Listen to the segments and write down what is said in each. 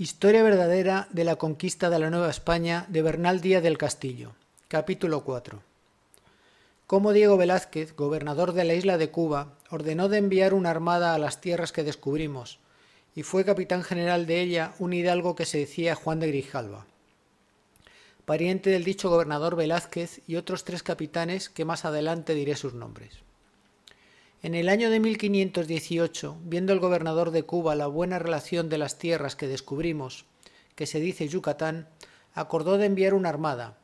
Historia verdadera de la conquista de la Nueva España de Bernal Díaz del Castillo. Capítulo 4. Cómo Diego Velázquez, gobernador de la isla de Cuba, ordenó de enviar una armada a las tierras que descubrimos, y fue capitán general de ella un hidalgo que se decía Juan de Grijalva, pariente del dicho gobernador Velázquez y otros tres capitanes que más adelante diré sus nombres. En el año de 1518, viendo el gobernador de Cuba la buena relación de las tierras que descubrimos, que se dice Yucatán, acordó de enviar una armada,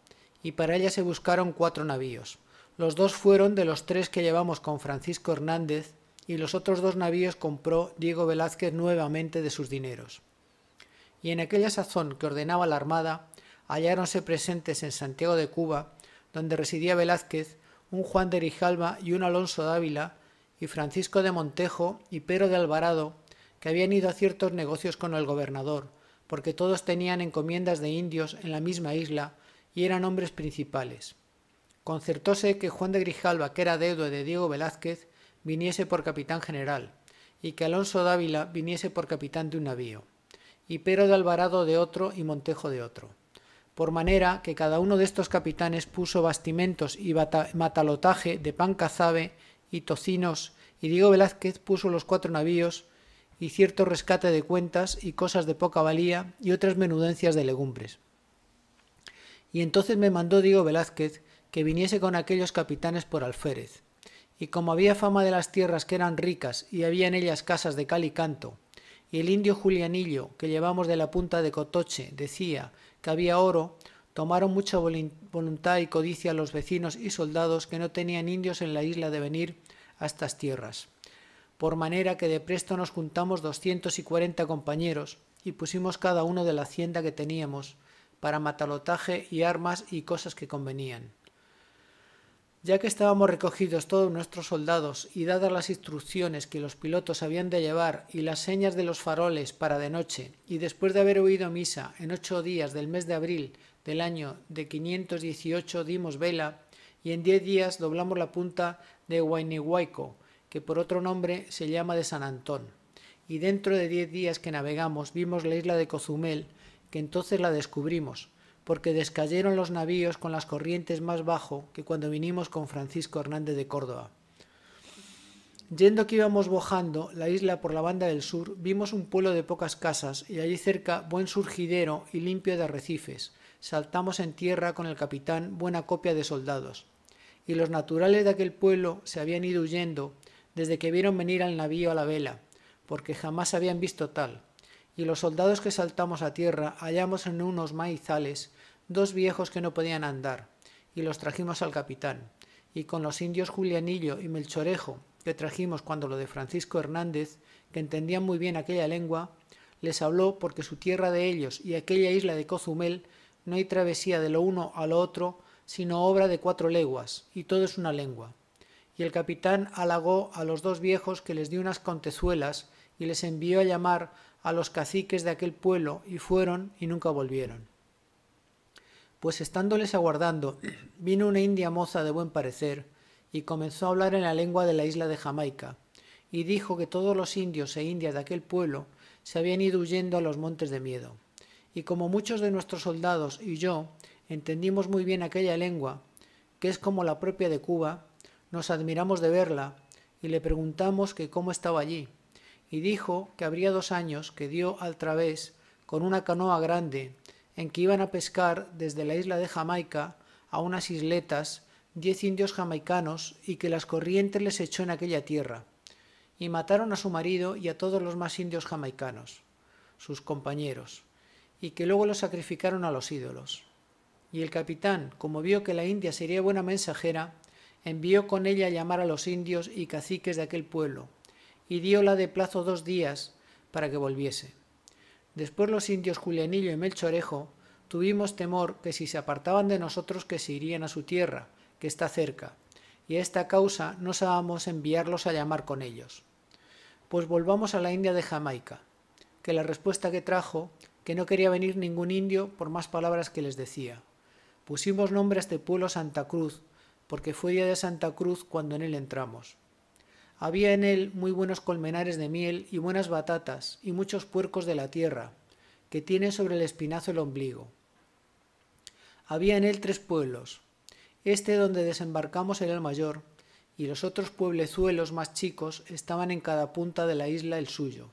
y para ella se buscaron cuatro navíos. Los dos fueron de los tres que llevamos con Francisco Hernández, y los otros dos navíos compró Diego Velázquez nuevamente de sus dineros. Y en aquella sazón que ordenaba la armada, halláronse presentes en Santiago de Cuba, donde residía Velázquez, un Juan de Rijalma y un Alonso Ávila, y Francisco de Montejo y Pero de Alvarado, que habían ido a ciertos negocios con el gobernador, porque todos tenían encomiendas de indios en la misma isla y eran hombres principales. Concertóse que Juan de Grijalva, que era deudo de Diego Velázquez, viniese por capitán general, y que Alonso Dávila viniese por capitán de un navío, y Pero de Alvarado de otro y Montejo de otro. Por manera que cada uno de estos capitanes puso bastimentos y matalotaje de pan cazabe y tocinos, y Diego Velázquez puso los cuatro navíos y cierto rescate de cuentas y cosas de poca valía y otras menudencias de legumbres. Y entonces me mandó Diego Velázquez que viniese con aquellos capitanes por alférez. Y como había fama de las tierras que eran ricas y había en ellas casas de cal y canto, y el indio Julianillo que llevamos de la punta de Cotoche decía que había oro, Tomaron mucha voluntad y codicia los vecinos y soldados que no tenían indios en la isla de venir a estas tierras. Por manera que de presto nos juntamos doscientos y cuarenta compañeros y pusimos cada uno de la hacienda que teníamos para matalotaje y armas y cosas que convenían ya que estábamos recogidos todos nuestros soldados y dadas las instrucciones que los pilotos habían de llevar y las señas de los faroles para de noche, y después de haber oído misa en ocho días del mes de abril del año de 518 dimos vela y en diez días doblamos la punta de Huaynihuayco que por otro nombre se llama de San Antón. Y dentro de diez días que navegamos vimos la isla de Cozumel, que entonces la descubrimos, porque descayeron los navíos con las corrientes más bajo que cuando vinimos con Francisco Hernández de Córdoba. Yendo que íbamos bojando la isla por la banda del sur, vimos un pueblo de pocas casas y allí cerca buen surgidero y limpio de arrecifes. Saltamos en tierra con el capitán buena copia de soldados. Y los naturales de aquel pueblo se habían ido huyendo desde que vieron venir al navío a la vela, porque jamás habían visto tal. Y los soldados que saltamos a tierra hallamos en unos maizales dos viejos que no podían andar, y los trajimos al capitán, y con los indios Julianillo y Melchorejo, que trajimos cuando lo de Francisco Hernández, que entendían muy bien aquella lengua, les habló porque su tierra de ellos y aquella isla de Cozumel no hay travesía de lo uno a lo otro, sino obra de cuatro leguas, y todo es una lengua. Y el capitán halagó a los dos viejos que les dio unas contezuelas y les envió a llamar a los caciques de aquel pueblo, y fueron y nunca volvieron pues estándoles aguardando, vino una india moza de buen parecer, y comenzó a hablar en la lengua de la isla de Jamaica, y dijo que todos los indios e indias de aquel pueblo se habían ido huyendo a los montes de miedo. Y como muchos de nuestros soldados y yo entendimos muy bien aquella lengua, que es como la propia de Cuba, nos admiramos de verla, y le preguntamos que cómo estaba allí, y dijo que habría dos años que dio al través con una canoa grande en que iban a pescar desde la isla de Jamaica a unas isletas diez indios jamaicanos y que las corrientes les echó en aquella tierra, y mataron a su marido y a todos los más indios jamaicanos, sus compañeros, y que luego los sacrificaron a los ídolos. Y el capitán, como vio que la India sería buena mensajera, envió con ella a llamar a los indios y caciques de aquel pueblo, y la de plazo dos días para que volviese. Después los indios Julianillo y Melchorejo Tuvimos temor que si se apartaban de nosotros que se irían a su tierra, que está cerca, y a esta causa no sabamos enviarlos a llamar con ellos. Pues volvamos a la India de Jamaica, que la respuesta que trajo, que no quería venir ningún indio por más palabras que les decía. Pusimos nombre a este pueblo Santa Cruz, porque fue día de Santa Cruz cuando en él entramos. Había en él muy buenos colmenares de miel y buenas batatas y muchos puercos de la tierra, que tiene sobre el espinazo el ombligo. Había en él tres pueblos. Este donde desembarcamos era el mayor, y los otros pueblezuelos más chicos estaban en cada punta de la isla el suyo.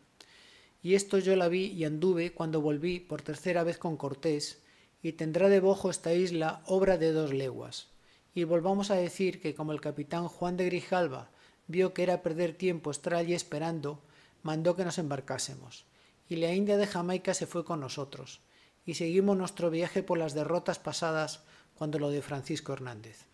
Y esto yo la vi y anduve cuando volví por tercera vez con Cortés, y tendrá de bojo esta isla obra de dos leguas. Y volvamos a decir que como el capitán Juan de Grijalva vio que era perder tiempo estar allí esperando, mandó que nos embarcásemos. Y la India de Jamaica se fue con nosotros, y seguimos nuestro viaje por las derrotas pasadas cuando lo de Francisco Hernández.